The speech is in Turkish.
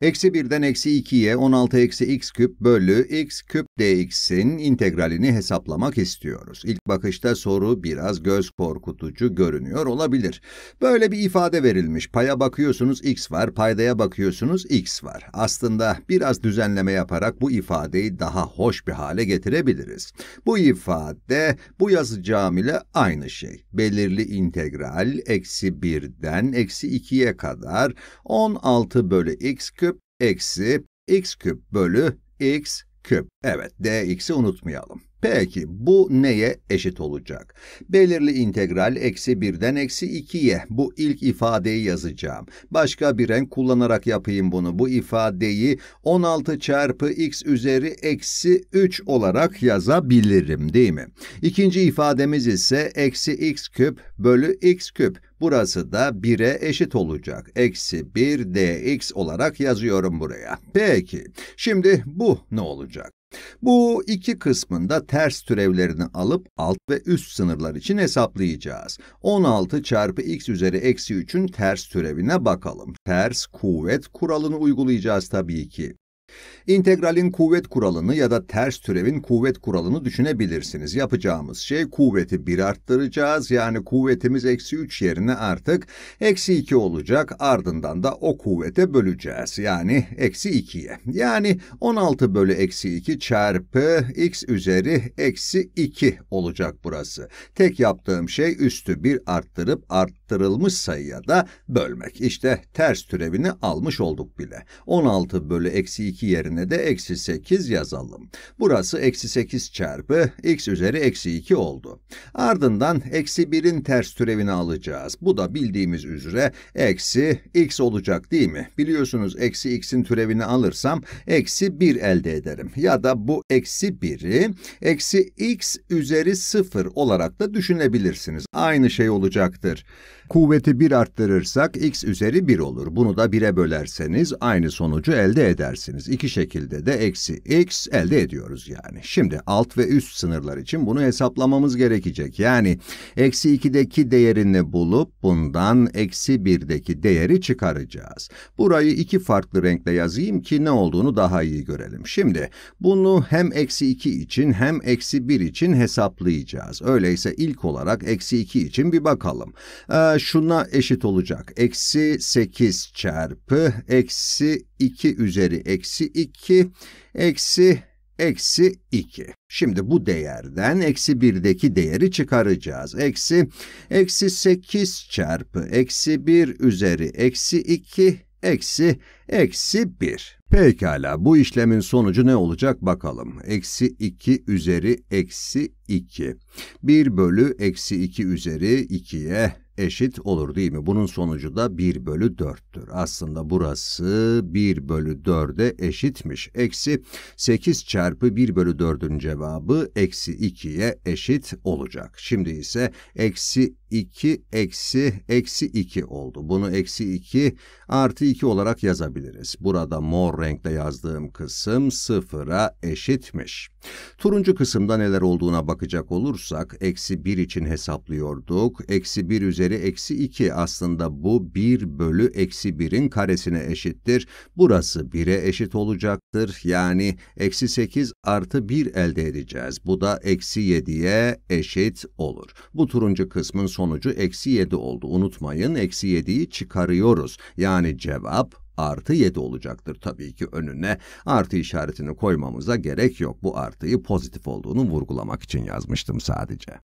Eksi 1'den eksi 2'ye 16 eksi x küp bölü x küp dx'in integralini hesaplamak istiyoruz. İlk bakışta soru biraz göz korkutucu görünüyor olabilir. Böyle bir ifade verilmiş. Paya bakıyorsunuz x var, paydaya bakıyorsunuz x var. Aslında biraz düzenleme yaparak bu ifadeyi daha hoş bir hale getirebiliriz. Bu ifade bu yazacağım ile aynı şey. Belirli integral eksi 1'den eksi 2'ye kadar 16 bölü x küp eksi x küp bölü x küp. Evet, dx'i unutmayalım. Peki bu neye eşit olacak? Belirli integral eksi 1'den eksi 2'ye bu ilk ifadeyi yazacağım. Başka bir renk kullanarak yapayım bunu. Bu ifadeyi 16 çarpı x üzeri eksi 3 olarak yazabilirim değil mi? İkinci ifademiz ise eksi x küp bölü x küp. Burası da 1'e eşit olacak. Eksi 1 dx olarak yazıyorum buraya. Peki, şimdi bu ne olacak? Bu iki kısmında ters türevlerini alıp alt ve üst sınırlar için hesaplayacağız. 16 çarpı x üzeri eksi 3'ün ters türevine bakalım. Ters kuvvet kuralını uygulayacağız tabii ki. İntegralin kuvvet kuralını ya da ters türevin kuvvet kuralını düşünebilirsiniz. Yapacağımız şey kuvveti 1 arttıracağız. Yani kuvvetimiz eksi 3 yerine artık eksi 2 olacak. Ardından da o kuvvete böleceğiz. Yani eksi 2'ye. Yani 16 bölü eksi 2 çarpı x üzeri eksi 2 olacak burası. Tek yaptığım şey üstü 1 arttırıp arttırılmış sayıya da bölmek. İşte ters türevini almış olduk bile. 16 bölü eksi 2 2 yerine de eksi 8 yazalım. Burası eksi 8 çarpı x üzeri eksi 2 oldu. Ardından eksi 1'in ters türevini alacağız. Bu da bildiğimiz üzere eksi x olacak değil mi? Biliyorsunuz eksi x'in türevini alırsam eksi 1 elde ederim. Ya da bu eksi 1'i eksi x üzeri 0 olarak da düşünebilirsiniz. Aynı şey olacaktır. Kuvveti 1 arttırırsak x üzeri 1 olur. Bunu da 1'e bölerseniz aynı sonucu elde edersiniz eşitiz. İki şekilde de eksi x elde ediyoruz yani. Şimdi alt ve üst sınırlar için bunu hesaplamamız gerekecek. Yani eksi 2'deki değerini bulup bundan eksi 1'deki değeri çıkaracağız. Burayı iki farklı renkle yazayım ki ne olduğunu daha iyi görelim. Şimdi bunu hem eksi 2 için hem eksi 1 için hesaplayacağız. Öyleyse ilk olarak eksi 2 için bir bakalım. Ee, şuna eşit olacak. Eksi 8 çarpı eksi 2 üzeri eksi 2 eksi eksi 2. Şimdi bu değerden eksi 1'deki değeri çıkaracağız. Eksi, eksi 8 çarpı eksi 1 üzeri eksi 2 eksi, eksi 1. Pekala bu işlemin sonucu ne olacak bakalım. Eksi 2 üzeri eksi 2. 1 bölü eksi 2 üzeri 2'ye eşit olur değil mi? Bunun sonucu da 1 bölü 4'tür. Aslında burası 1 bölü 4'e eşitmiş. Eksi 8 çarpı 1 bölü 4'ün cevabı eksi 2'ye eşit olacak. Şimdi ise eksi 2 eksi eksi 2 oldu. Bunu eksi 2 artı 2 olarak yazabiliriz. Burada mor renkle yazdığım kısım sıfıra eşitmiş. Turuncu kısımda neler olduğuna bakacak olursak eksi 1 için hesaplıyorduk. Eksi 1 üzeri eksi 2 aslında bu 1 bölü eksi 1'in karesine eşittir. Burası 1'e eşit olacaktır. Yani eksi 8 artı 1 elde edeceğiz. Bu da eksi 7'ye eşit olur. Bu turuncu kısmın sonucu eksi 7 oldu. Unutmayın eksi 7'yi çıkarıyoruz. Yani cevap artı 7 olacaktır tabii ki önüne. Artı işaretini koymamıza gerek yok. Bu artıyı pozitif olduğunu vurgulamak için yazmıştım sadece.